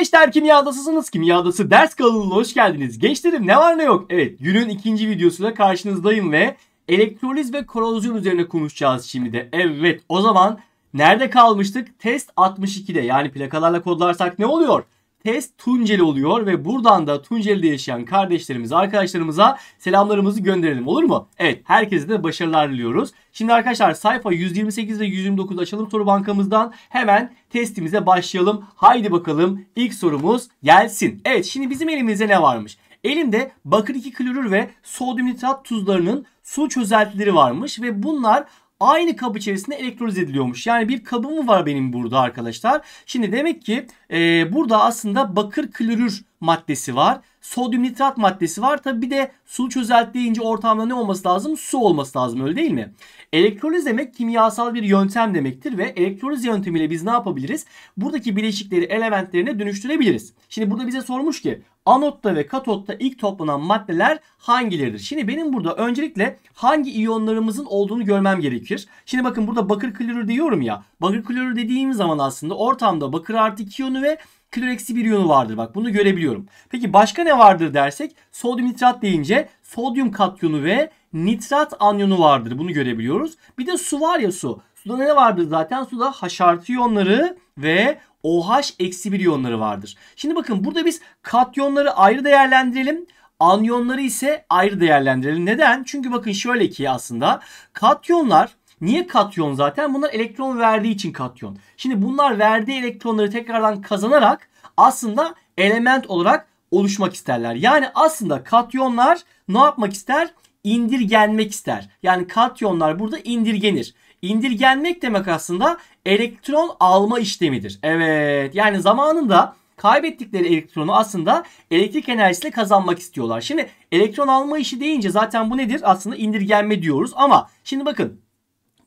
Gençler kimyadasısınız. Kimyadası ders kanalına hoş geldiniz. Gençlerim ne var ne yok. Evet günün ikinci videosuyla karşınızdayım ve elektroliz ve korozyon üzerine konuşacağız şimdi de. Evet o zaman nerede kalmıştık? Test 62'de yani plakalarla kodlarsak ne oluyor? test Tunceli oluyor ve buradan da Tunceli'de yaşayan kardeşlerimize, arkadaşlarımıza selamlarımızı gönderelim olur mu? Evet, herkese de başarılar diliyoruz. Şimdi arkadaşlar sayfa 128 ve 129 açalım soru bankamızdan. Hemen testimize başlayalım. Haydi bakalım ilk sorumuz gelsin. Evet, şimdi bizim elimizde ne varmış? Elimde bakır 2 klorür ve sodyum nitrat tuzlarının su çözeltileri varmış ve bunlar aynı kap içerisinde elektroliz ediliyormuş. Yani bir kabım var benim burada arkadaşlar. Şimdi demek ki e, burada aslında bakır klorür maddesi var sodyum nitrat maddesi var. Tabi bir de su çözelti deyince ortamda ne olması lazım? Su olması lazım öyle değil mi? Elektroliz demek kimyasal bir yöntem demektir ve elektroliz yöntemiyle biz ne yapabiliriz? Buradaki bileşikleri elementlerine dönüştürebiliriz. Şimdi burada bize sormuş ki anotta ve katotta ilk toplanan maddeler hangileridir? Şimdi benim burada öncelikle hangi iyonlarımızın olduğunu görmem gerekir. Şimdi bakın burada bakır klorür diyorum ya. Bakır klorür dediğim zaman aslında ortamda bakır artı iyonu ve kloreksi bir iyonu vardır. Bak bunu görebiliyorum. Peki başka ne vardır dersek sodyum nitrat deyince sodyum katyonu ve nitrat anyonu vardır. Bunu görebiliyoruz. Bir de su var ya su. Suda ne vardır zaten? Suda H artı iyonları ve OH eksi bir iyonları vardır. Şimdi bakın burada biz katyonları ayrı değerlendirelim. Anyonları ise ayrı değerlendirelim. Neden? Çünkü bakın şöyle ki aslında katyonlar Niye katyon zaten? Bunlar elektron verdiği için katyon. Şimdi bunlar verdiği elektronları tekrardan kazanarak aslında element olarak oluşmak isterler. Yani aslında katyonlar ne yapmak ister? İndirgenmek ister. Yani katyonlar burada indirgenir. İndirgenmek demek aslında elektron alma işlemidir. Evet yani zamanında kaybettikleri elektronu aslında elektrik enerjisiyle kazanmak istiyorlar. Şimdi elektron alma işi deyince zaten bu nedir? Aslında indirgenme diyoruz ama şimdi bakın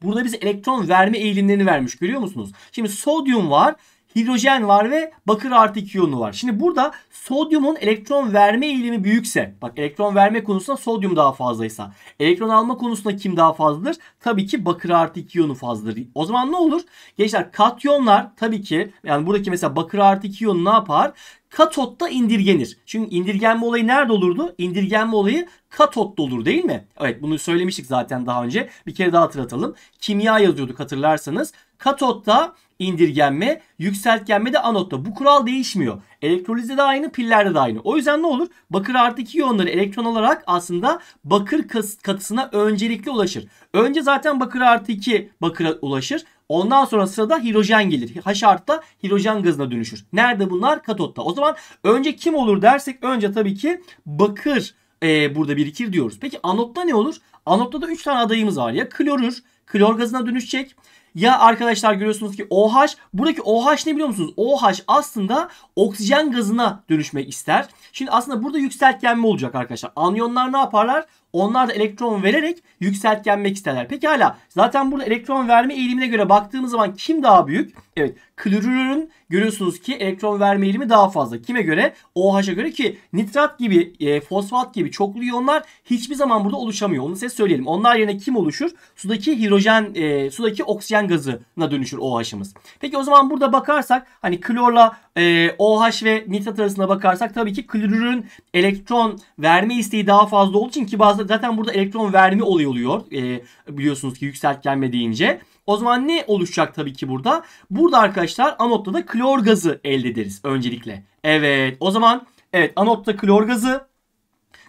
Burada bize elektron verme eğilimlerini vermiş görüyor musunuz? Şimdi sodyum var. Hidrojen var ve bakır artı iki iyonu var. Şimdi burada sodyumun elektron verme eğilimi büyükse, bak elektron verme konusunda sodyum daha fazlaysa, elektron alma konusunda kim daha fazladır? Tabii ki bakır artı iki iyonu fazladır. O zaman ne olur? Gençler katyonlar tabii ki yani buradaki mesela bakır artı iki iyonu ne yapar? katotta indirgenir. Çünkü indirgenme olayı nerede olurdu? İndirgenme olayı katotta olur değil mi? Evet bunu söylemiştik zaten daha önce. Bir kere daha hatırlatalım. Kimya yazıyorduk hatırlarsanız. Katotta indirgenme, yükseltgenme de anotta. Bu kural değişmiyor. Elektrolizde de aynı, pillerde de aynı. O yüzden ne olur? Bakır artı 2 iyonları elektron alarak aslında bakır katısına öncelikli ulaşır. Önce zaten bakır artı iki bakıra ulaşır. Ondan sonra sırada hidrojen gelir. H artı hidrojen gazına dönüşür. Nerede bunlar? Katotta. O zaman önce kim olur dersek önce tabii ki bakır e, burada birikir diyoruz. Peki anotta ne olur? Anotta da 3 tane adayımız var ya. Klorür, klor gazına dönüşecek. Ya arkadaşlar görüyorsunuz ki OH buradaki OH ne biliyor musunuz? OH aslında oksijen gazına dönüşmek ister. Şimdi aslında burada yükseltgenme olacak arkadaşlar. Anyonlar ne yaparlar? Onlar da elektron vererek yükseltgenmek isterler. Pekala zaten burada elektron verme eğilimine göre baktığımız zaman kim daha büyük? Evet klorürün görüyorsunuz ki elektron verme eğilimi daha fazla. Kime göre? OH'a göre ki nitrat gibi, e, fosfat gibi çoklu iyonlar hiçbir zaman burada oluşamıyor. Onu size söyleyelim. Onlar yerine kim oluşur? Sudaki hidrojen, e, sudaki oksijen gazına dönüşür OH'ımız. Peki o zaman burada bakarsak hani klorla e, OH ve nitrat arasında bakarsak tabii ki klorürün elektron verme isteği daha fazla olduğu için ki bazı zaten burada elektron verme olayı oluyor. E, biliyorsunuz ki yükseltgenme deyince. O zaman ne oluşacak tabii ki burada? Burada arkadaşlar anotta da klor gazı elde ederiz öncelikle. Evet o zaman evet anotta klor gazı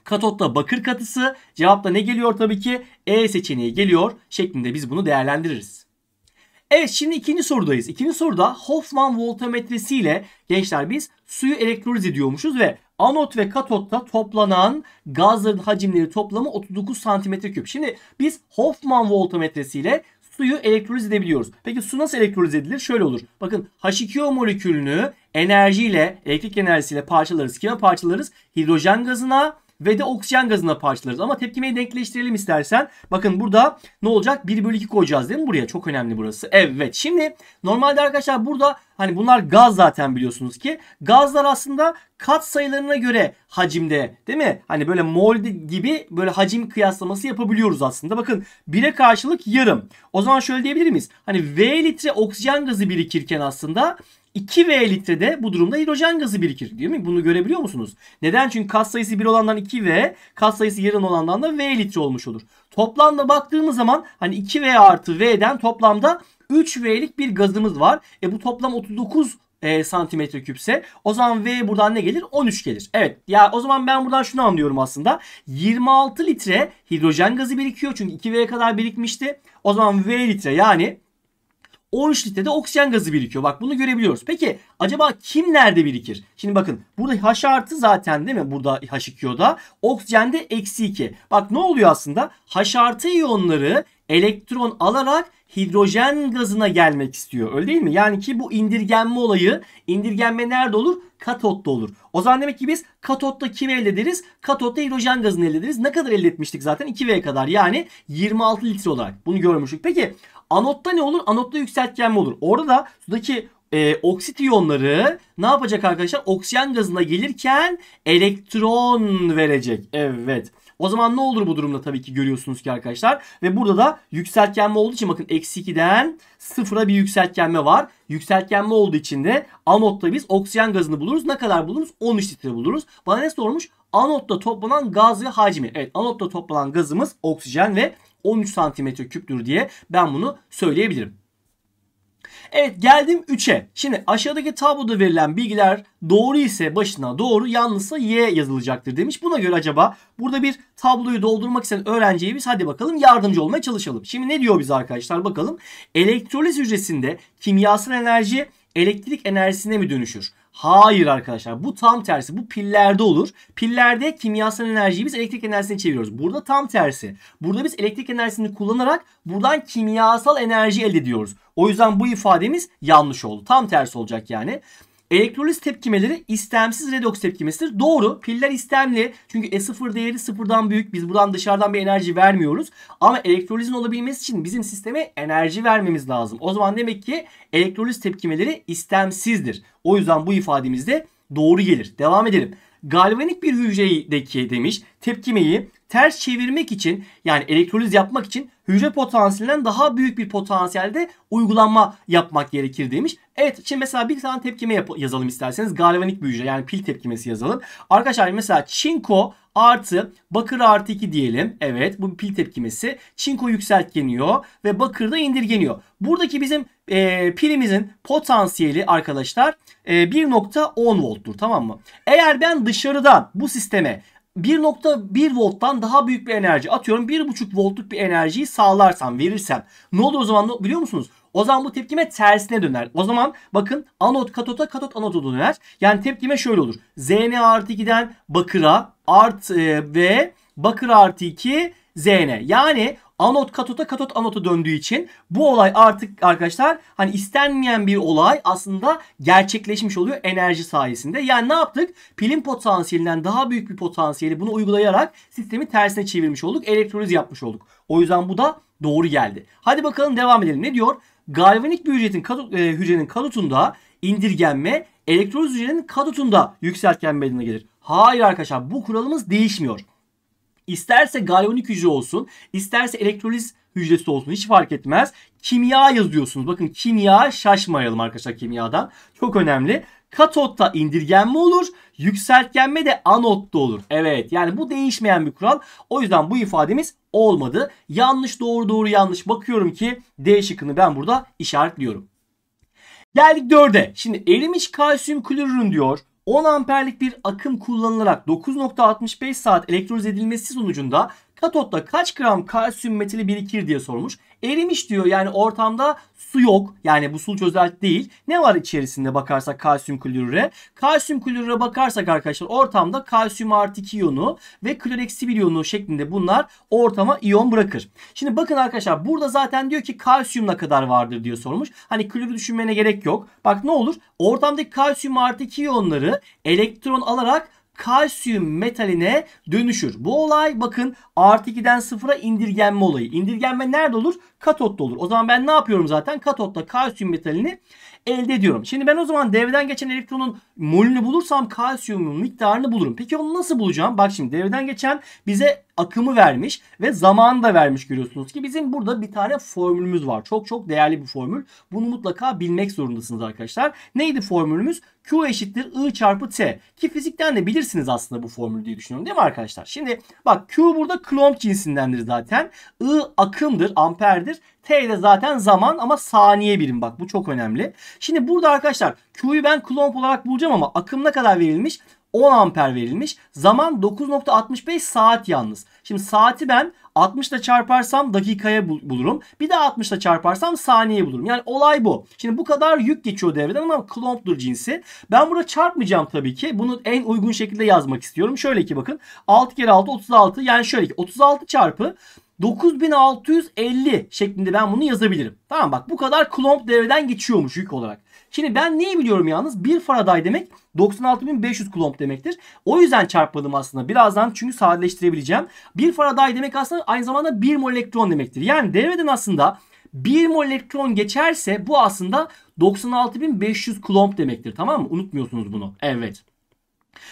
katotta bakır katısı cevapta ne geliyor tabii ki E seçeneği geliyor şeklinde biz bunu değerlendiririz. Evet şimdi ikinci sorudayız. İkinci soruda Hoffman ile gençler biz suyu elektroliz ediyormuşuz ve anot ve katotta toplanan gazların hacimleri toplamı 39 santimetre küp. Şimdi biz Hoffman ile suyu elektroliz edebiliyoruz. Peki su nasıl elektroliz edilir? Şöyle olur. Bakın H2O molekülünü enerjiyle, elektrik enerjisiyle parçalarız. Kime parçalarız? Hidrojen gazına ve de oksijen gazına parçalarız. Ama tepkimeyi denkleştirelim istersen. Bakın burada ne olacak? 1 bölü 2 koyacağız değil mi buraya? Çok önemli burası. Evet şimdi normalde arkadaşlar burada hani bunlar gaz zaten biliyorsunuz ki. Gazlar aslında kat sayılarına göre hacimde değil mi? Hani böyle mol gibi böyle hacim kıyaslaması yapabiliyoruz aslında. Bakın 1'e karşılık yarım. O zaman şöyle diyebilir miyiz? Hani V litre oksijen gazı birikirken aslında 2V litrede bu durumda hidrojen gazı birikir. Değil mi? Bunu görebiliyor musunuz? Neden? Çünkü kat sayısı 1 olandan 2V, kat sayısı yarım olandan da V litre olmuş olur. Toplamda baktığımız zaman hani 2V artı V'den toplamda 3V'lik bir gazımız var. E bu toplam 39 e, santimetre küpse o zaman V buradan ne gelir? 13 gelir. Evet ya o zaman ben buradan şunu anlıyorum aslında. 26 litre hidrojen gazı birikiyor çünkü 2 v kadar birikmişti. O zaman V litre yani 13 litre de oksijen gazı birikiyor. Bak bunu görebiliyoruz. Peki acaba kim nerede birikir? Şimdi bakın burada H artı zaten değil mi? Burada H2O'da. Oksijende eksi 2. Bak ne oluyor aslında? H artı iyonları elektron alarak hidrojen gazına gelmek istiyor. Öyle değil mi? Yani ki bu indirgenme olayı indirgenme nerede olur? Katotta olur. O zaman demek ki biz katotta kimi elde ederiz? Katotta hidrojen gazını elde ederiz. Ne kadar elde etmiştik zaten? 2V kadar yani 26 litre olarak. Bunu görmüştük. Peki anotta ne olur? Anotta yükseltgenme olur. Orada da sudaki e, oksit iyonları ne yapacak arkadaşlar? Oksijen gazına gelirken elektron verecek. Evet. O zaman ne olur bu durumda tabii ki görüyorsunuz ki arkadaşlar. Ve burada da yükseltgenme olduğu için bakın eksi 2'den sıfıra bir yükseltgenme var. Yükseltgenme olduğu için de anotta biz oksijen gazını buluruz. Ne kadar buluruz? 13 litre buluruz. Bana ne sormuş? Anotta toplanan gaz ve hacmi. Evet anotta toplanan gazımız oksijen ve 13 santimetre küptür diye ben bunu söyleyebilirim. Evet geldim 3'e. Şimdi aşağıdaki tabloda verilen bilgiler doğru ise başına doğru yanlışsa y yazılacaktır demiş. Buna göre acaba burada bir tabloyu doldurmak isteyen öğrenciye biz hadi bakalım yardımcı olmaya çalışalım. Şimdi ne diyor bize arkadaşlar bakalım. Elektroliz hücresinde kimyasal enerji elektrik enerjisine mi dönüşür? Hayır arkadaşlar bu tam tersi. Bu pillerde olur. Pillerde kimyasal enerjiyi biz elektrik enerjisine çeviriyoruz. Burada tam tersi. Burada biz elektrik enerjisini kullanarak buradan kimyasal enerji elde ediyoruz. O yüzden bu ifademiz yanlış oldu. Tam tersi olacak yani. Elektroliz tepkimeleri istemsiz redoks tepkimesidir. Doğru. Piller istemli. Çünkü E0 değeri sıfırdan büyük. Biz buradan dışarıdan bir enerji vermiyoruz. Ama elektrolizin olabilmesi için bizim sisteme enerji vermemiz lazım. O zaman demek ki elektroliz tepkimeleri istemsizdir. O yüzden bu ifademiz de doğru gelir. Devam edelim. Galvanik bir hücredeki demiş tepkimeyi ters çevirmek için yani elektroliz yapmak için hücre potansiyelinden daha büyük bir potansiyelde uygulanma yapmak gerekir demiş. Evet şimdi mesela bir tane tepkime yap- yazalım isterseniz. Galvanik bir hücre yani pil tepkimesi yazalım. Arkadaşlar mesela çinko artı bakır artı 2 diyelim. Evet bu bir pil tepkimesi. Çinko yükseltgeniyor ve bakır da indirgeniyor. Buradaki bizim e, pilimizin potansiyeli arkadaşlar e, 1.10 volttur tamam mı? Eğer ben dışarıdan bu sisteme 1.1 volttan daha büyük bir enerji atıyorum 1.5 voltluk bir enerjiyi sağlarsam verirsem ne olur o zaman biliyor musunuz? O zaman bu tepkime tersine döner. O zaman bakın anot katota katot anoda döner. Yani tepkime şöyle olur. Zn artı 2'den bakıra art e, ve bakır artı 2 Zn. Yani Anot katota, katot anota döndüğü için bu olay artık arkadaşlar hani istenmeyen bir olay aslında gerçekleşmiş oluyor enerji sayesinde. Yani ne yaptık? Pilin potansiyelinden daha büyük bir potansiyeli bunu uygulayarak sistemi tersine çevirmiş olduk. Elektroliz yapmış olduk. O yüzden bu da doğru geldi. Hadi bakalım devam edelim. Ne diyor? Galvanik bir hücrenin, katot, e, hücrenin katotunda indirgenme elektroliz hücrenin katotunda yükseltgen meydana gelir. Hayır arkadaşlar bu kuralımız değişmiyor. İsterse galvanik hücre olsun, isterse elektroliz hücresi olsun hiç fark etmez. Kimya yazıyorsunuz. Bakın kimya şaşmayalım arkadaşlar kimyadan. Çok önemli. Katotta indirgenme olur. Yükseltgenme de anotta olur. Evet yani bu değişmeyen bir kural. O yüzden bu ifademiz olmadı. Yanlış doğru doğru yanlış bakıyorum ki D şıkkını ben burada işaretliyorum. Geldik 4'e. Şimdi erimiş kalsiyum klorürün diyor. 10 amperlik bir akım kullanılarak 9.65 saat elektroliz edilmesi sonucunda Katotta kaç gram kalsiyum metili birikir diye sormuş. Erimiş diyor yani ortamda su yok. Yani bu sulu çözelti değil. Ne var içerisinde bakarsak kalsiyum klorüre? Kalsiyum klorüre bakarsak arkadaşlar ortamda kalsiyum artı 2 iyonu ve kloreksibil iyonu şeklinde bunlar ortama iyon bırakır. Şimdi bakın arkadaşlar burada zaten diyor ki kalsiyum ne kadar vardır diye sormuş. Hani klorür düşünmene gerek yok. Bak ne olur ortamdaki kalsiyum artı 2 iyonları elektron alarak kalsiyum metaline dönüşür. Bu olay bakın artı 2'den 0'a indirgenme olayı. İndirgenme nerede olur? Katotta olur. O zaman ben ne yapıyorum zaten? Katotta kalsiyum metalini elde ediyorum. Şimdi ben o zaman devreden geçen elektronun molünü bulursam kalsiyumun miktarını bulurum. Peki onu nasıl bulacağım? Bak şimdi devreden geçen bize akımı vermiş ve zamanı da vermiş görüyorsunuz ki bizim burada bir tane formülümüz var. Çok çok değerli bir formül. Bunu mutlaka bilmek zorundasınız arkadaşlar. Neydi formülümüz? Q eşittir I çarpı T. Ki fizikten de bilirsiniz aslında bu formülü diye düşünüyorum değil mi arkadaşlar? Şimdi bak Q burada Coulomb cinsindendir zaten. I akımdır, amperdir. T de zaten zaman ama saniye birim bak bu çok önemli. Şimdi burada arkadaşlar Q'yu ben Coulomb olarak bulacağım ama akım ne kadar verilmiş? 10 amper verilmiş. Zaman 9.65 saat yalnız. Şimdi saati ben 60 ile çarparsam dakikaya bulurum. Bir de 60 ile çarparsam saniye bulurum. Yani olay bu. Şimdi bu kadar yük geçiyor devreden ama klompdur cinsi. Ben burada çarpmayacağım tabii ki. Bunu en uygun şekilde yazmak istiyorum. Şöyle ki bakın. 6 kere 6 36. Yani şöyle ki 36 çarpı 9650 şeklinde ben bunu yazabilirim. Tamam bak bu kadar klomp devreden geçiyormuş yük olarak. Şimdi ben neyi biliyorum yalnız? 1 Faraday demek 96500 klomp demektir. O yüzden çarpmadım aslında. Birazdan çünkü sadeleştirebileceğim. 1 Faraday demek aslında aynı zamanda 1 mol elektron demektir. Yani devreden aslında 1 mol elektron geçerse bu aslında 96500 klomp demektir. Tamam mı? Unutmuyorsunuz bunu. Evet.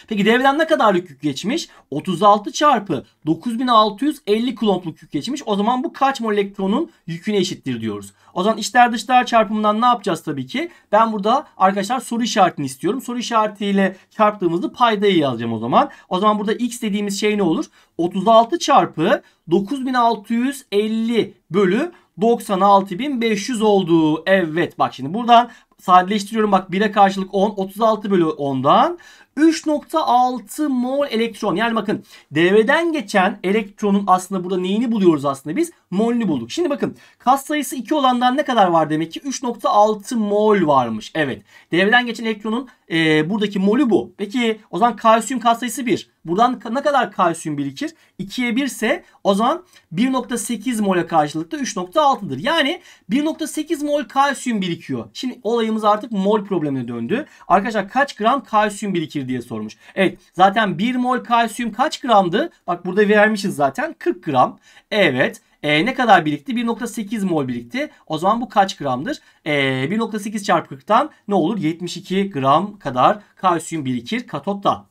Peki devreden ne kadarlık yük geçmiş? 36 çarpı 9650 kulompluk yük geçmiş. O zaman bu kaç mol elektronun yüküne eşittir diyoruz. O zaman içler dışlar çarpımından ne yapacağız tabii ki? Ben burada arkadaşlar soru işaretini istiyorum. Soru işaretiyle çarptığımızda paydayı yazacağım o zaman. O zaman burada x dediğimiz şey ne olur? 36 çarpı 9650 bölü 96.500 oldu. Evet bak şimdi buradan sadeleştiriyorum bak 1'e karşılık 10 36 bölü 10'dan 3.6 mol elektron. Yani bakın devreden geçen elektronun aslında burada neyini buluyoruz aslında biz? Molünü bulduk. Şimdi bakın kas sayısı 2 olandan ne kadar var demek ki? 3.6 mol varmış. Evet. Devreden geçen elektronun e, buradaki molü bu. Peki o zaman kalsiyum kas sayısı 1. Buradan ne kadar kalsiyum birikir? 2'ye 1 ise o zaman 1.8 mole karşılıkta 3.6'dır. Yani 1.8 mol kalsiyum birikiyor. Şimdi olayı olayımız artık mol problemine döndü. Arkadaşlar kaç gram kalsiyum birikir diye sormuş. Evet zaten 1 mol kalsiyum kaç gramdı? Bak burada vermişiz zaten 40 gram. Evet. E, ne kadar birikti? 1.8 mol birikti. O zaman bu kaç gramdır? E, 1.8 çarpı 40'tan ne olur? 72 gram kadar kalsiyum birikir katotta.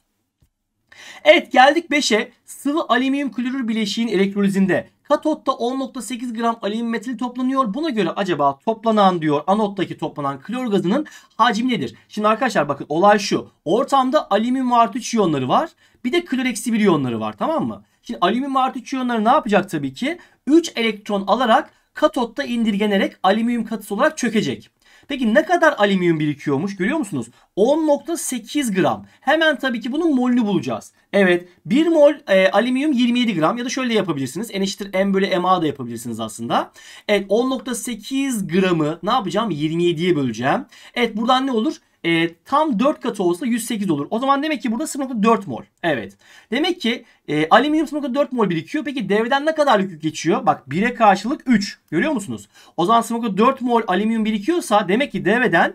Evet geldik 5'e. Sıvı alüminyum klorür bileşiğin elektrolizinde Katotta 10.8 gram alüminyum metali toplanıyor. Buna göre acaba toplanan diyor anottaki toplanan klor gazının hacmi nedir? Şimdi arkadaşlar bakın olay şu. Ortamda alüminyum artı 3 iyonları var. Bir de klor eksi 1 iyonları var tamam mı? Şimdi alüminyum artı 3 iyonları ne yapacak tabii ki? 3 elektron alarak katotta indirgenerek alüminyum katısı olarak çökecek. Peki ne kadar alüminyum birikiyormuş görüyor musunuz? 10.8 gram. Hemen tabii ki bunun molünü bulacağız. Evet 1 mol e, alüminyum 27 gram ya da şöyle yapabilirsiniz. N eşittir M bölü MA da yapabilirsiniz aslında. Evet 10.8 gramı ne yapacağım? 27'ye böleceğim. Evet buradan ne olur? e, tam 4 katı olsa 108 olur. O zaman demek ki burada 0.4 mol. Evet. Demek ki e, alüminyum 0.4 mol birikiyor. Peki devreden ne kadar yük geçiyor? Bak 1'e karşılık 3. Görüyor musunuz? O zaman 0.4 mol alüminyum birikiyorsa demek ki devreden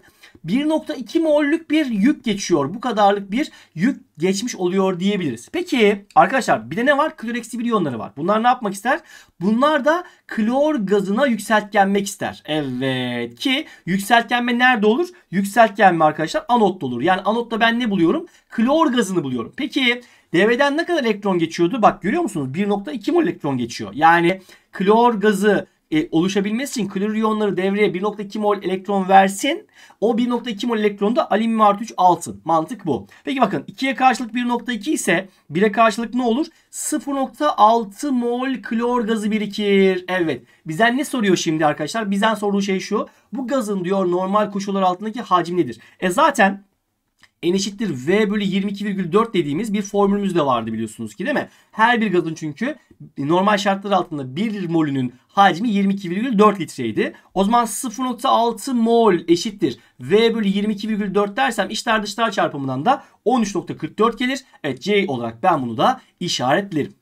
1.2 mollük bir yük geçiyor. Bu kadarlık bir yük geçmiş oluyor diyebiliriz. Peki arkadaşlar bir de ne var? Klor Kloreksi bir iyonları var. Bunlar ne yapmak ister? Bunlar da klor gazına yükseltgenmek ister. Evet ki yükseltgenme nerede olur? Yükseltgenme arkadaşlar anotta olur. Yani anotta ben ne buluyorum? Klor gazını buluyorum. Peki devreden ne kadar elektron geçiyordu? Bak görüyor musunuz? 1.2 mol elektron geçiyor. Yani klor gazı e, oluşabilmesi için klor iyonları devreye 1.2 mol elektron versin. O 1.2 mol elektron da alüminyum artı 3 altın. Mantık bu. Peki bakın 2'ye karşılık 1.2 ise 1'e karşılık ne olur? 0.6 mol klor gazı birikir. Evet. Bizden ne soruyor şimdi arkadaşlar? Bizden sorduğu şey şu. Bu gazın diyor normal koşullar altındaki hacim nedir? E zaten n eşittir v bölü 22,4 dediğimiz bir formülümüz de vardı biliyorsunuz ki değil mi? Her bir gazın çünkü normal şartlar altında 1 molünün hacmi 22,4 litreydi. O zaman 0.6 mol eşittir. V bölü 22,4 dersem içler dışlar çarpımından da 13.44 gelir. Evet C olarak ben bunu da işaretlerim.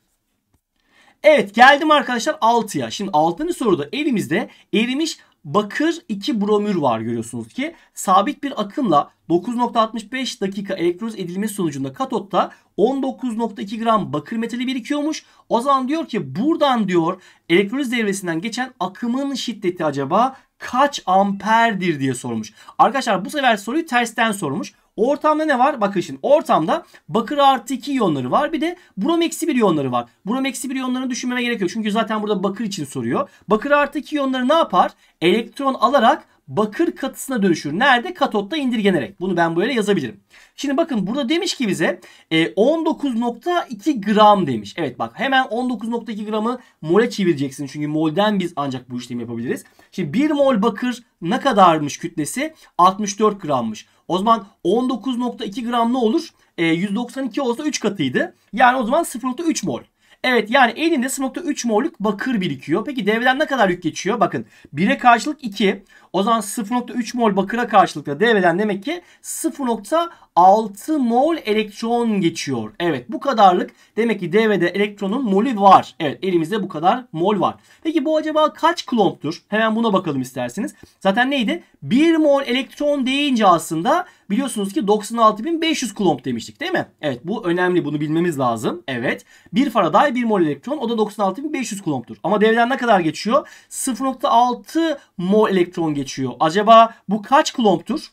Evet geldim arkadaşlar 6'ya. Şimdi 6. soruda elimizde erimiş bakır 2 bromür var görüyorsunuz ki sabit bir akımla 9.65 dakika elektroz edilmesi sonucunda katotta 19.2 gram bakır metali birikiyormuş. O zaman diyor ki buradan diyor elektroz devresinden geçen akımın şiddeti acaba kaç amperdir diye sormuş. Arkadaşlar bu sefer soruyu tersten sormuş ortamda ne var? Bakın şimdi ortamda bakır artı 2 iyonları var. Bir de brom eksi 1 iyonları var. Brom eksi 1 iyonlarını düşünmeme gerek yok. Çünkü zaten burada bakır için soruyor. Bakır artı 2 iyonları ne yapar? Elektron alarak bakır katısına dönüşür. Nerede? Katotta indirgenerek. Bunu ben böyle yazabilirim. Şimdi bakın burada demiş ki bize 19.2 e, gram demiş. Evet bak hemen 19.2 gramı mole çevireceksin. Çünkü molden biz ancak bu işlemi yapabiliriz. Şimdi 1 mol bakır ne kadarmış kütlesi? 64 grammış. O zaman 19.2 gram ne olur? E, ee, 192 olsa 3 katıydı. Yani o zaman 0.3 mol. Evet yani elinde 0.3 molluk bakır birikiyor. Peki devreden ne kadar yük geçiyor? Bakın 1'e karşılık 2. O zaman 0.3 mol bakıra karşılıklı devreden demek ki 0.6 mol elektron geçiyor. Evet bu kadarlık demek ki devrede elektronun molü var. Evet elimizde bu kadar mol var. Peki bu acaba kaç klomptur? Hemen buna bakalım isterseniz. Zaten neydi? 1 mol elektron deyince aslında biliyorsunuz ki 96.500 klomp demiştik değil mi? Evet bu önemli bunu bilmemiz lazım. Evet 1 faraday 1 mol elektron o da 96.500 klomptur. Ama devreden ne kadar geçiyor? 0.6 mol elektron geçiyor geçiyor. Acaba bu kaç klomptur?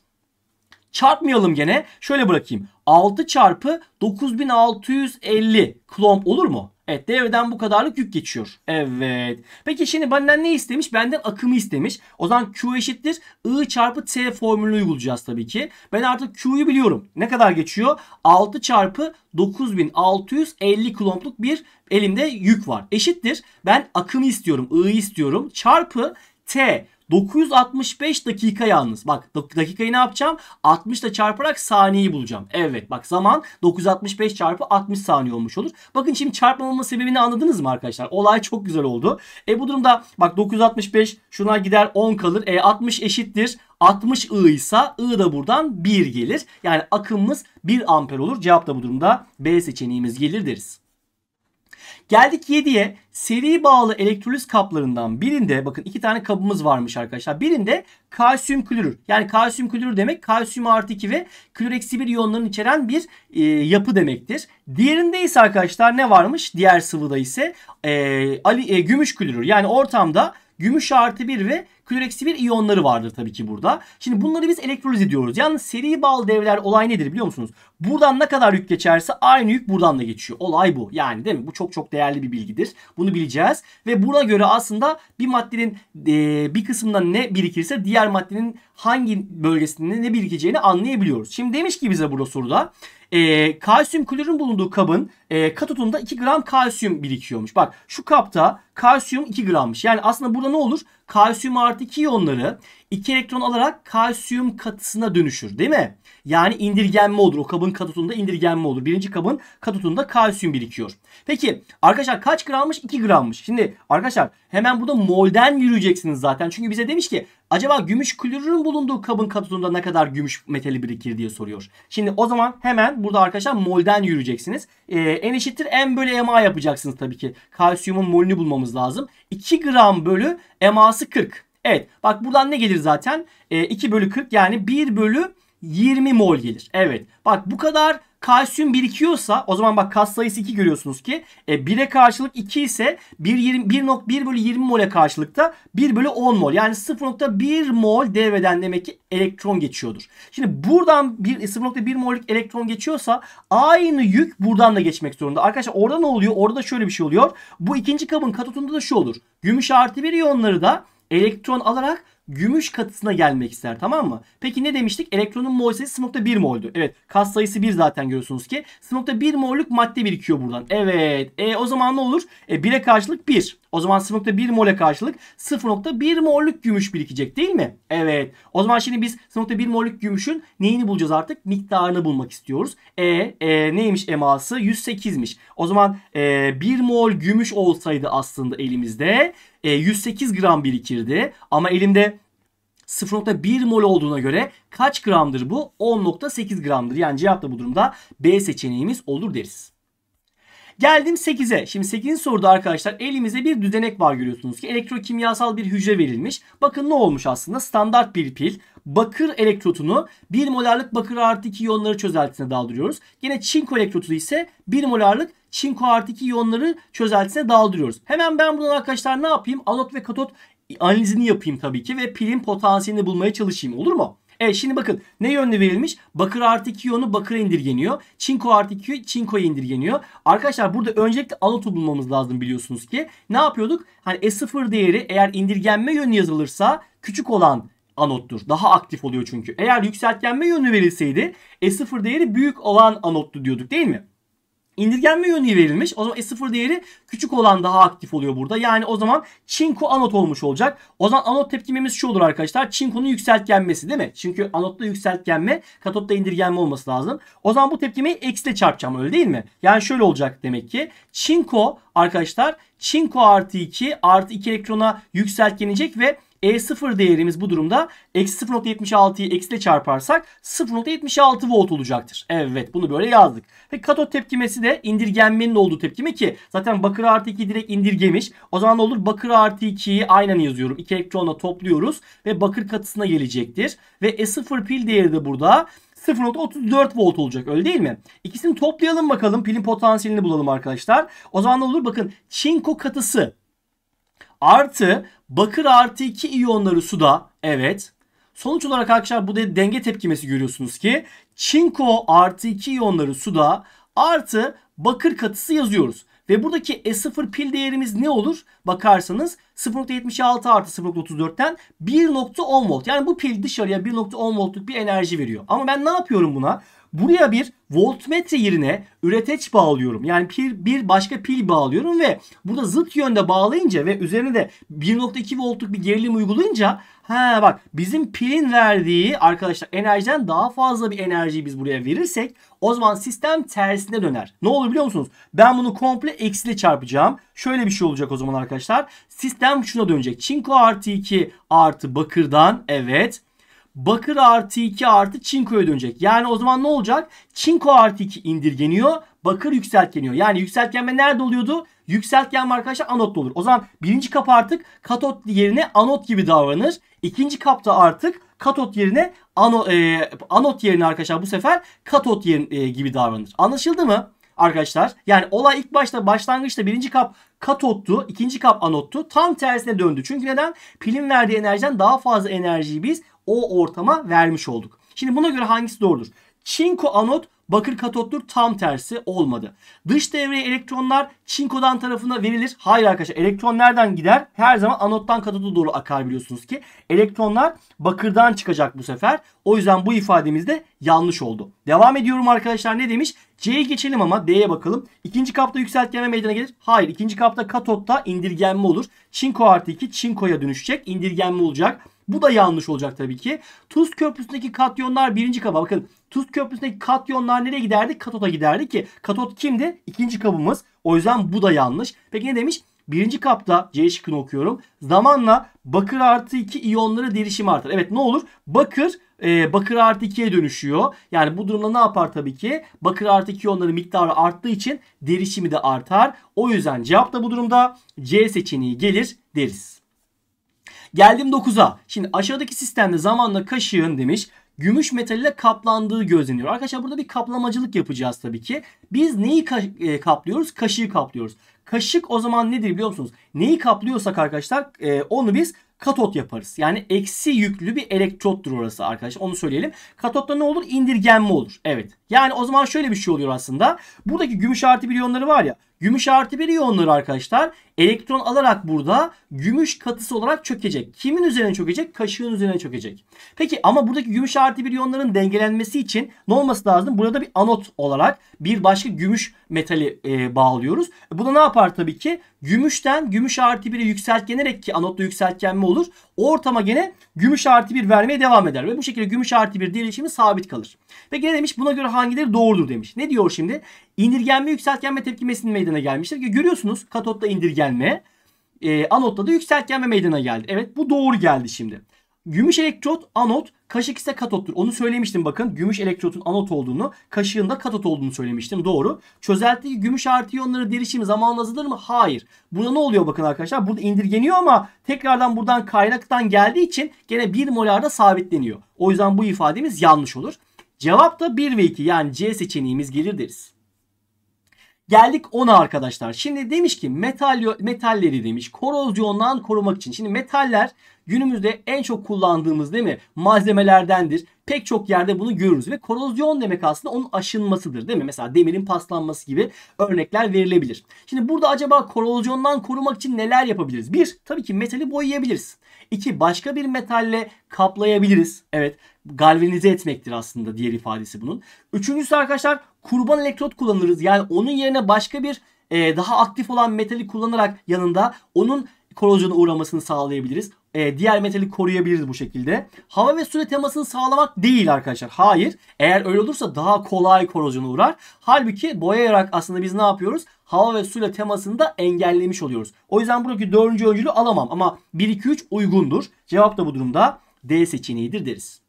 Çarpmayalım gene. Şöyle bırakayım. 6 çarpı 9650 klomp olur mu? Evet devreden bu kadarlık yük geçiyor. Evet. Peki şimdi benden ne istemiş? Benden akımı istemiş. O zaman Q eşittir. I çarpı T formülünü uygulayacağız tabii ki. Ben artık Q'yu biliyorum. Ne kadar geçiyor? 6 çarpı 9650 klompluk bir elimde yük var. Eşittir. Ben akımı istiyorum. I'yi istiyorum. Çarpı T 965 dakika yalnız. Bak dakikayı ne yapacağım? 60 ile çarparak saniyeyi bulacağım. Evet bak zaman 965 çarpı 60 saniye olmuş olur. Bakın şimdi çarpmamamın sebebini anladınız mı arkadaşlar? Olay çok güzel oldu. E bu durumda bak 965 şuna gider 10 kalır. E 60 eşittir. 60 I ise I da buradan 1 gelir. Yani akımımız 1 amper olur. Cevap da bu durumda B seçeneğimiz gelir deriz. Geldik 7'ye. Seri bağlı elektroliz kaplarından birinde bakın iki tane kabımız varmış arkadaşlar. Birinde kalsiyum klorür. Yani kalsiyum klorür demek kalsiyum artı 2 ve klor eksi 1 iyonlarını içeren bir e, yapı demektir. Diğerinde ise arkadaşlar ne varmış? Diğer sıvıda ise e, ali, e, gümüş klorür. Yani ortamda gümüş artı 1 ve Klor 1 iyonları vardır tabii ki burada. Şimdi bunları biz elektroliz ediyoruz. Yani seri bağlı devler olay nedir biliyor musunuz? Buradan ne kadar yük geçerse aynı yük buradan da geçiyor. Olay bu. Yani değil mi? Bu çok çok değerli bir bilgidir. Bunu bileceğiz. Ve buna göre aslında bir maddenin e, bir kısmında ne birikirse diğer maddenin hangi bölgesinde ne birikeceğini anlayabiliyoruz. Şimdi demiş ki bize burada soruda e, kalsiyum klorun bulunduğu kabın e, katodunda 2 gram kalsiyum birikiyormuş. Bak şu kapta kalsiyum 2 grammış. Yani aslında burada ne olur? kalsiyum artı 2 iyonları 2 elektron alarak kalsiyum katısına dönüşür değil mi? Yani indirgenme olur. O kabın katotunda indirgenme olur. Birinci kabın katotunda kalsiyum birikiyor. Peki arkadaşlar kaç grammış? 2 grammış. Şimdi arkadaşlar hemen burada molden yürüyeceksiniz zaten. Çünkü bize demiş ki acaba gümüş klorürün bulunduğu kabın katotunda ne kadar gümüş metali birikir diye soruyor. Şimdi o zaman hemen burada arkadaşlar molden yürüyeceksiniz. Ee, n eşittir m bölü ma yapacaksınız tabii ki. Kalsiyumun molünü bulmamız lazım. 2 gram bölü eması 40. Evet bak buradan ne gelir zaten? E, ee, 2 bölü 40 yani 1 bölü 20 mol gelir. Evet bak bu kadar kalsiyum birikiyorsa o zaman bak kas sayısı 2 görüyorsunuz ki e, 1'e karşılık 2 ise 1, 20, 1, 1 bölü 20 mole karşılıkta da 1 bölü 10 mol yani 0.1 mol devreden demek ki elektron geçiyordur. Şimdi buradan bir 0.1 e, mollik elektron geçiyorsa aynı yük buradan da geçmek zorunda. Arkadaşlar orada ne oluyor? Orada şöyle bir şey oluyor. Bu ikinci kabın katotunda da şu olur. Gümüş artı bir iyonları da elektron alarak gümüş katısına gelmek ister tamam mı? Peki ne demiştik? Elektronun mol sayısı 0.1 moldu. Evet kas sayısı 1 zaten görüyorsunuz ki. 0.1 molluk madde birikiyor buradan. Evet e, o zaman ne olur? E, 1'e karşılık 1. O zaman 0.1 mole karşılık 0.1 molluk gümüş birikecek değil mi? Evet. O zaman şimdi biz 0.1 molluk gümüşün neyini bulacağız artık? Miktarını bulmak istiyoruz. E, e neymiş eması? 108'miş. O zaman e, 1 mol gümüş olsaydı aslında elimizde 108 e, gram birikirdi. Ama elimde 0.1 mol olduğuna göre kaç gramdır bu? 10.8 gramdır. Yani cevap da bu durumda B seçeneğimiz olur deriz. Geldim 8'e. Şimdi 8. soruda arkadaşlar elimize bir düzenek var görüyorsunuz ki elektrokimyasal bir hücre verilmiş. Bakın ne olmuş aslında standart bir pil. Bakır elektrotunu 1 molarlık bakır artı 2 iyonları çözeltisine daldırıyoruz. Yine çinko elektrotu ise 1 molarlık çinko artı 2 iyonları çözeltisine daldırıyoruz. Hemen ben buradan arkadaşlar ne yapayım? Anot ve katot analizini yapayım tabii ki ve pilin potansiyelini bulmaya çalışayım olur mu? E şimdi bakın ne yönde verilmiş? Bakır artı 2 bakıra indirgeniyor. Çinko artı 2 çinkoya indirgeniyor. Arkadaşlar burada öncelikle anotu bulmamız lazım biliyorsunuz ki. Ne yapıyorduk? Hani E0 değeri eğer indirgenme yönü yazılırsa küçük olan anottur. Daha aktif oluyor çünkü. Eğer yükseltgenme yönü verilseydi E0 değeri büyük olan anottu diyorduk değil mi? indirgenme yönü verilmiş. O zaman E0 değeri küçük olan daha aktif oluyor burada. Yani o zaman çinko anot olmuş olacak. O zaman anot tepkimemiz şu olur arkadaşlar. Çinkonun yükseltgenmesi değil mi? Çünkü anotta yükseltgenme, katotta indirgenme olması lazım. O zaman bu tepkimeyi eksiyle çarpacağım öyle değil mi? Yani şöyle olacak demek ki. Çinko arkadaşlar çinko artı 2 artı 2 elektrona yükseltgenecek ve e0 değerimiz bu durumda eksi 0.76'yı eksi çarparsak 0.76 volt olacaktır. Evet bunu böyle yazdık. Ve katot tepkimesi de indirgenmenin olduğu tepkime ki zaten bakır artı 2 direkt indirgemiş. O zaman ne olur bakır artı 2'yi aynen yazıyorum. 2 elektronla topluyoruz ve bakır katısına gelecektir. Ve E0 pil değeri de burada 0.34 volt olacak öyle değil mi? İkisini toplayalım bakalım pilin potansiyelini bulalım arkadaşlar. O zaman ne olur bakın çinko katısı Artı bakır artı 2 iyonları suda. Evet. Sonuç olarak arkadaşlar bu da denge tepkimesi görüyorsunuz ki çinko artı 2 iyonları suda artı bakır katısı yazıyoruz. Ve buradaki E0 pil değerimiz ne olur? Bakarsanız 0.76 artı 0.34'ten 1.10 volt. Yani bu pil dışarıya 1.10 voltluk bir enerji veriyor. Ama ben ne yapıyorum buna? Buraya bir voltmetre yerine üreteç bağlıyorum. Yani bir, bir başka pil bağlıyorum ve burada zıt yönde bağlayınca ve üzerine de 1.2 voltluk bir gerilim uygulayınca ha bak bizim pilin verdiği arkadaşlar enerjiden daha fazla bir enerjiyi biz buraya verirsek o zaman sistem tersine döner. Ne olur biliyor musunuz? Ben bunu komple eksiyle çarpacağım. Şöyle bir şey olacak o zaman arkadaşlar. Sistem şuna dönecek. Çinko artı 2 artı bakırdan evet bakır artı 2 artı çinkoya dönecek. Yani o zaman ne olacak? Çinko artı 2 indirgeniyor. Bakır yükseltgeniyor. Yani yükseltgenme nerede oluyordu? Yükseltgenme arkadaşlar anotta olur. O zaman birinci kap artık katot yerine anot gibi davranır. İkinci kapta artık katot yerine ano, e, anot yerine arkadaşlar bu sefer katot yerin, e, gibi davranır. Anlaşıldı mı? Arkadaşlar yani olay ilk başta başlangıçta birinci kap katottu. ikinci kap anottu. Tam tersine döndü. Çünkü neden? Pilin verdiği enerjiden daha fazla enerjiyi biz o ortama vermiş olduk. Şimdi buna göre hangisi doğrudur? Çinko anot bakır katottur tam tersi olmadı. Dış devreye elektronlar çinkodan tarafına verilir. Hayır arkadaşlar elektron nereden gider? Her zaman anottan katoda doğru akar biliyorsunuz ki. Elektronlar bakırdan çıkacak bu sefer. O yüzden bu ifademiz de yanlış oldu. Devam ediyorum arkadaşlar ne demiş? C'ye geçelim ama D'ye bakalım. İkinci kapta yükseltgenme meydana gelir. Hayır ikinci kapta katotta indirgenme olur. Çinko artı 2 çinkoya dönüşecek. İndirgenme olacak. Bu da yanlış olacak tabii ki. Tuz köprüsündeki katyonlar birinci kaba. Bakın tuz köprüsündeki katyonlar nereye giderdi? Katoda giderdi ki katot kimdi? İkinci kabımız. O yüzden bu da yanlış. Peki ne demiş? Birinci kapta C şıkkını okuyorum. Zamanla bakır artı 2 iyonları derişim artar. Evet ne olur? Bakır e, bakır artı 2'ye dönüşüyor. Yani bu durumda ne yapar tabii ki? Bakır artı 2 iyonların miktarı arttığı için derişimi de artar. O yüzden cevap da bu durumda C seçeneği gelir deriz. Geldim 9'a. Şimdi aşağıdaki sistemde zamanla kaşığın demiş gümüş metalle kaplandığı gözleniyor. Arkadaşlar burada bir kaplamacılık yapacağız tabii ki. Biz neyi ka e, kaplıyoruz? Kaşığı kaplıyoruz. Kaşık o zaman nedir biliyor musunuz? Neyi kaplıyorsak arkadaşlar e, onu biz katot yaparız. Yani eksi yüklü bir elektrottur orası arkadaşlar. Onu söyleyelim. Katotta ne olur? İndirgenme olur. Evet. Yani o zaman şöyle bir şey oluyor aslında. Buradaki gümüş artı bir iyonları var ya. Gümüş artı bir iyonlar arkadaşlar elektron alarak burada gümüş katısı olarak çökecek. Kimin üzerine çökecek? Kaşığın üzerine çökecek. Peki ama buradaki gümüş artı bir iyonların dengelenmesi için ne olması lazım? Burada bir anot olarak bir başka gümüş metali e, bağlıyoruz. E, bu da ne yapar tabii ki? Gümüşten gümüş artı biri yükseltgenerek ki anotla yükseltgenme olur o ortama gene gümüş artı bir vermeye devam eder. Ve bu şekilde gümüş artı bir dirilişimi sabit kalır. Ve gene demiş buna göre hangileri doğrudur demiş. Ne diyor şimdi? İndirgenme, yükseltgenme tepkimesinin meydana gelmiştir. Görüyorsunuz katotta indirgenme, e, anotta da yükseltgenme meydana geldi. Evet bu doğru geldi şimdi. Gümüş elektrot anot, kaşık ise katottur. Onu söylemiştim bakın. Gümüş elektrotun anot olduğunu, kaşığın da katot olduğunu söylemiştim. Doğru. Çözeltideki gümüş artı iyonları derişimi zamanla azalır mı? Hayır. Burada ne oluyor bakın arkadaşlar? Burada indirgeniyor ama tekrardan buradan kaynaktan geldiği için gene 1 molarda sabitleniyor. O yüzden bu ifademiz yanlış olur. Cevap da 1 ve 2 yani C seçeneğimiz gelir deriz. Geldik ona arkadaşlar. Şimdi demiş ki metal, metalleri demiş korozyondan korumak için. Şimdi metaller günümüzde en çok kullandığımız değil mi malzemelerdendir. Pek çok yerde bunu görürüz ve korozyon demek aslında onun aşınmasıdır değil mi? Mesela demirin paslanması gibi örnekler verilebilir. Şimdi burada acaba korozyondan korumak için neler yapabiliriz? Bir, tabii ki metali boyayabiliriz. İki, başka bir metalle kaplayabiliriz. Evet, galvanize etmektir aslında diğer ifadesi bunun. Üçüncüsü arkadaşlar kurban elektrot kullanırız. Yani onun yerine başka bir e, daha aktif olan metali kullanarak yanında onun korozyona uğramasını sağlayabiliriz e, diğer metali koruyabiliriz bu şekilde. Hava ve suyla temasını sağlamak değil arkadaşlar. Hayır. Eğer öyle olursa daha kolay korozyona uğrar. Halbuki boyayarak aslında biz ne yapıyoruz? Hava ve suyla temasını da engellemiş oluyoruz. O yüzden buradaki dördüncü öncülü alamam ama 1, 2, 3 uygundur. Cevap da bu durumda D seçeneğidir deriz.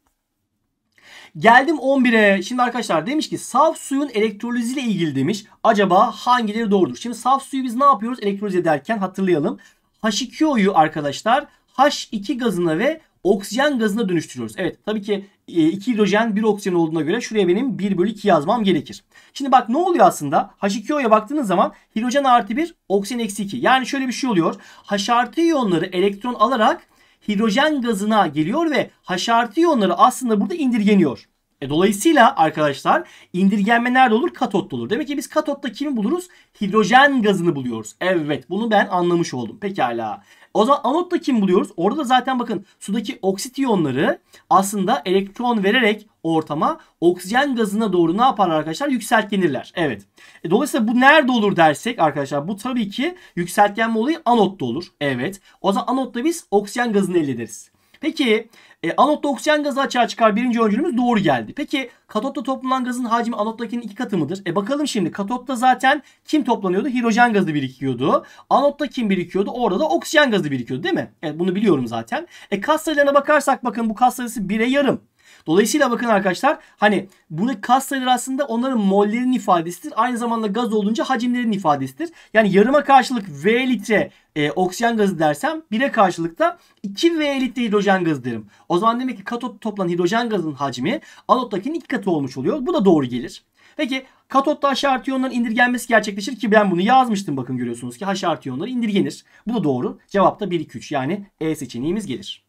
Geldim 11'e. Şimdi arkadaşlar demiş ki saf suyun elektroliziyle ilgili demiş. Acaba hangileri doğrudur? Şimdi saf suyu biz ne yapıyoruz elektroliz ederken hatırlayalım. H2O'yu arkadaşlar H2 gazına ve oksijen gazına dönüştürüyoruz. Evet tabii ki 2 e, hidrojen 1 oksijen olduğuna göre şuraya benim 1 bölü 2 yazmam gerekir. Şimdi bak ne oluyor aslında? H2O'ya baktığınız zaman hidrojen artı 1 oksijen eksi 2. Yani şöyle bir şey oluyor. H artı iyonları elektron alarak hidrojen gazına geliyor ve H artı iyonları aslında burada indirgeniyor. E, dolayısıyla arkadaşlar indirgenme nerede olur? Katotta olur. Demek ki biz katotta kimi buluruz? Hidrojen gazını buluyoruz. Evet bunu ben anlamış oldum. Pekala. O zaman anotta kim buluyoruz? Orada da zaten bakın sudaki oksit iyonları aslında elektron vererek ortama oksijen gazına doğru ne yaparlar arkadaşlar? Yükseltgenirler. Evet. E, dolayısıyla bu nerede olur dersek arkadaşlar bu tabii ki yükseltgenme olayı anotta olur. Evet. O zaman anotta biz oksijen gazını elde ederiz. Peki e, anotta oksijen gazı açığa çıkar. Birinci öncülümüz doğru geldi. Peki katotta toplanan gazın hacmi anottakinin iki katı mıdır? E bakalım şimdi katotta zaten kim toplanıyordu? Hidrojen gazı birikiyordu. Anotta kim birikiyordu? Orada da oksijen gazı birikiyordu değil mi? Evet bunu biliyorum zaten. E kas sayılarına bakarsak bakın bu kas sayısı 1'e yarım. Dolayısıyla bakın arkadaşlar hani buradaki kas sayıları aslında onların mollerin ifadesidir. Aynı zamanda gaz olunca hacimlerin ifadesidir. Yani yarıma karşılık V litre e, oksijen gazı dersem 1'e karşılık da 2V litre hidrojen gazı derim. O zaman demek ki katotta toplanan hidrojen gazının hacmi anottakinin iki katı olmuş oluyor. Bu da doğru gelir. Peki katotta H artı iyonların indirgenmesi gerçekleşir ki ben bunu yazmıştım bakın görüyorsunuz ki H artı iyonları indirgenir. Bu da doğru. Cevap da 1 2 3 yani E seçeneğimiz gelir.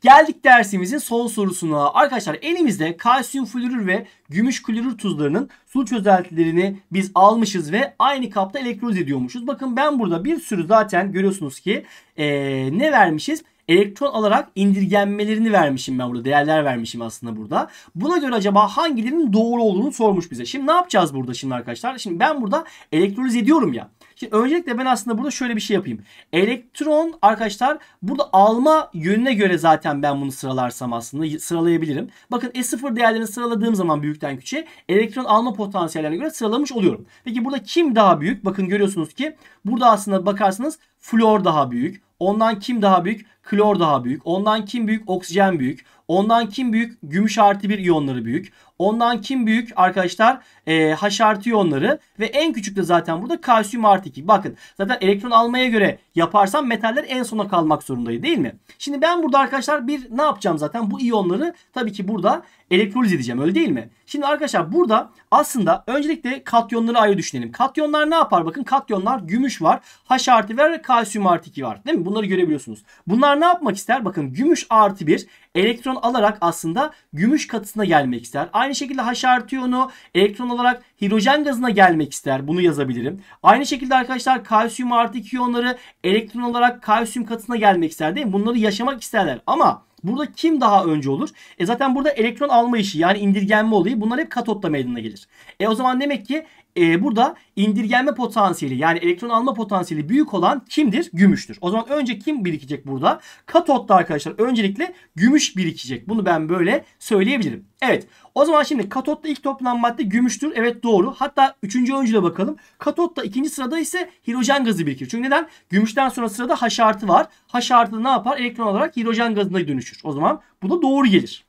Geldik dersimizin son sorusuna. Arkadaşlar elimizde kalsiyum florür ve gümüş klorür tuzlarının su çözeltilerini biz almışız ve aynı kapta elektroliz ediyormuşuz. Bakın ben burada bir sürü zaten görüyorsunuz ki ee, ne vermişiz? elektron alarak indirgenmelerini vermişim ben burada. Değerler vermişim aslında burada. Buna göre acaba hangilerinin doğru olduğunu sormuş bize. Şimdi ne yapacağız burada şimdi arkadaşlar? Şimdi ben burada elektroliz ediyorum ya. Şimdi öncelikle ben aslında burada şöyle bir şey yapayım. Elektron arkadaşlar burada alma yönüne göre zaten ben bunu sıralarsam aslında sıralayabilirim. Bakın E0 değerlerini sıraladığım zaman büyükten küçüğe elektron alma potansiyellerine göre sıralamış oluyorum. Peki burada kim daha büyük? Bakın görüyorsunuz ki burada aslında bakarsınız flor daha büyük. Ondan kim daha büyük? Klor daha büyük. Ondan kim büyük? Oksijen büyük. Ondan kim büyük? Gümüş artı bir iyonları büyük. Ondan kim büyük arkadaşlar? E, H ve en küçük de zaten burada kalsiyum artı 2. Bakın zaten elektron almaya göre yaparsam metaller en sona kalmak zorundaydı değil mi? Şimdi ben burada arkadaşlar bir ne yapacağım zaten bu iyonları tabii ki burada elektroliz edeceğim öyle değil mi? Şimdi arkadaşlar burada aslında öncelikle katyonları ayrı düşünelim. Katyonlar ne yapar? Bakın katyonlar gümüş var. H artı ve kalsiyum artı 2 var. Değil mi? Bunları görebiliyorsunuz. Bunlar ne yapmak ister? Bakın gümüş artı 1 elektron alarak aslında gümüş katısına gelmek ister. Aynı Aynı şekilde H iyonu elektron olarak hidrojen gazına gelmek ister. Bunu yazabilirim. Aynı şekilde arkadaşlar kalsiyum artı 2 iyonları elektron olarak kalsiyum katına gelmek ister değil mi? Bunları yaşamak isterler. Ama Burada kim daha önce olur? E zaten burada elektron alma işi yani indirgenme olayı bunlar hep katotta meydana gelir. E o zaman demek ki e, burada indirgenme potansiyeli yani elektron alma potansiyeli büyük olan kimdir? Gümüştür. O zaman önce kim birikecek burada? Katotta arkadaşlar öncelikle gümüş birikecek. Bunu ben böyle söyleyebilirim. Evet o zaman şimdi katotta ilk toplanan madde gümüştür. Evet doğru. Hatta üçüncü öncüle bakalım. Katotta ikinci sırada ise hidrojen gazı birikir. Çünkü neden? Gümüşten sonra sırada H artı var. H artı ne yapar? Elektron olarak hidrojen gazına dönüşür. O zaman bu da doğru gelir.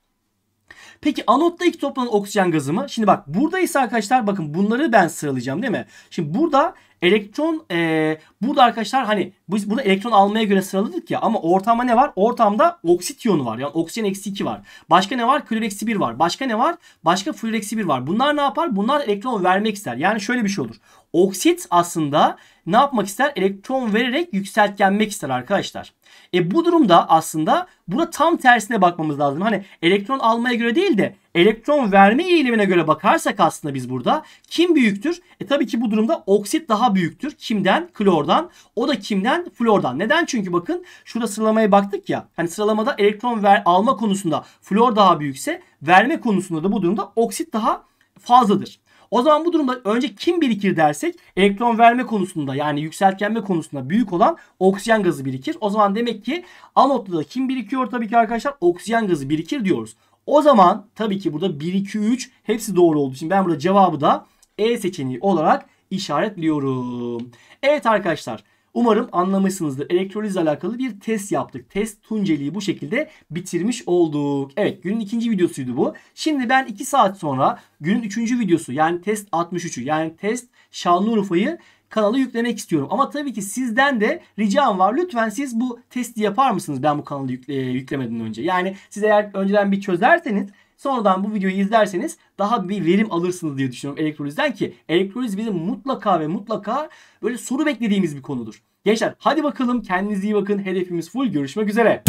Peki anotta ilk toplanan oksijen gazı mı? Şimdi bak burada ise arkadaşlar bakın bunları ben sıralayacağım değil mi? Şimdi burada elektron e, burada arkadaşlar hani biz burada elektron almaya göre sıraladık ya ama ortamda ne var? Ortamda oksit iyonu var. Yani oksijen eksi 2 var. Başka ne var? Klor eksi 1 var. Başka ne var? Başka flor eksi 1 var. Bunlar ne yapar? Bunlar elektron vermek ister. Yani şöyle bir şey olur. Oksit aslında ne yapmak ister? Elektron vererek yükseltgenmek ister arkadaşlar. E bu durumda aslında buna tam tersine bakmamız lazım. Hani elektron almaya göre değil de elektron verme eğilimine göre bakarsak aslında biz burada kim büyüktür? E tabii ki bu durumda oksit daha büyüktür. Kimden? Klordan. O da kimden? Flordan. Neden? Çünkü bakın şurada sıralamaya baktık ya. Hani sıralamada elektron ver, alma konusunda flor daha büyükse verme konusunda da bu durumda oksit daha fazladır. O zaman bu durumda önce kim birikir dersek elektron verme konusunda yani yükseltgenme konusunda büyük olan oksijen gazı birikir. O zaman demek ki anotta da kim birikiyor tabii ki arkadaşlar oksijen gazı birikir diyoruz. O zaman tabii ki burada 1, 2, 3 hepsi doğru olduğu için ben burada cevabı da E seçeneği olarak işaretliyorum. Evet arkadaşlar Umarım anlamışsınızdır. Elektroliz alakalı bir test yaptık. Test Tunceli'yi bu şekilde bitirmiş olduk. Evet günün ikinci videosuydu bu. Şimdi ben 2 saat sonra günün üçüncü videosu yani test 63'ü yani test Şanlıurfa'yı kanala yüklemek istiyorum. Ama tabii ki sizden de ricam var. Lütfen siz bu testi yapar mısınız ben bu kanalı yükle, e, yüklemeden önce? Yani siz eğer önceden bir çözerseniz Sonradan bu videoyu izlerseniz daha bir verim alırsınız diye düşünüyorum elektrolizden ki elektroliz bizim mutlaka ve mutlaka böyle soru beklediğimiz bir konudur. Gençler hadi bakalım kendinize iyi bakın. Hedefimiz full. Görüşmek üzere.